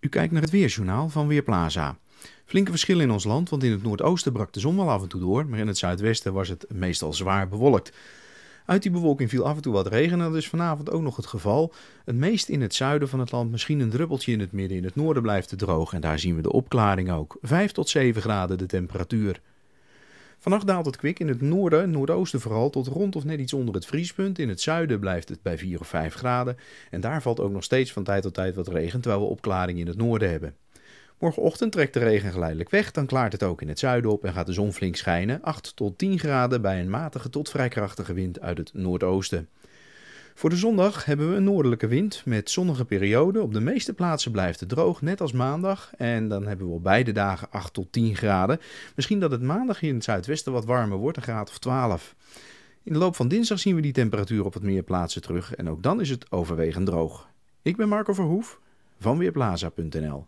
U kijkt naar het Weerjournaal van Weerplaza. Flinke verschillen in ons land, want in het noordoosten brak de zon wel af en toe door, maar in het zuidwesten was het meestal zwaar bewolkt. Uit die bewolking viel af en toe wat regen, en dat is vanavond ook nog het geval. Het meest in het zuiden van het land, misschien een druppeltje in het midden, in het noorden blijft het droog en daar zien we de opklaring ook. 5 tot 7 graden de temperatuur. Vannacht daalt het kwik in het noorden, noordoosten vooral, tot rond of net iets onder het vriespunt. In het zuiden blijft het bij 4 of 5 graden. En daar valt ook nog steeds van tijd tot tijd wat regen, terwijl we opklaring in het noorden hebben. Morgenochtend trekt de regen geleidelijk weg, dan klaart het ook in het zuiden op en gaat de zon flink schijnen. 8 tot 10 graden bij een matige tot vrij krachtige wind uit het noordoosten. Voor de zondag hebben we een noordelijke wind met zonnige perioden. Op de meeste plaatsen blijft het droog, net als maandag. En dan hebben we op beide dagen 8 tot 10 graden. Misschien dat het maandag in het zuidwesten wat warmer wordt, een graad of 12. In de loop van dinsdag zien we die temperatuur op wat meer plaatsen terug en ook dan is het overwegend droog. Ik ben Marco Verhoef van Weerplaza.nl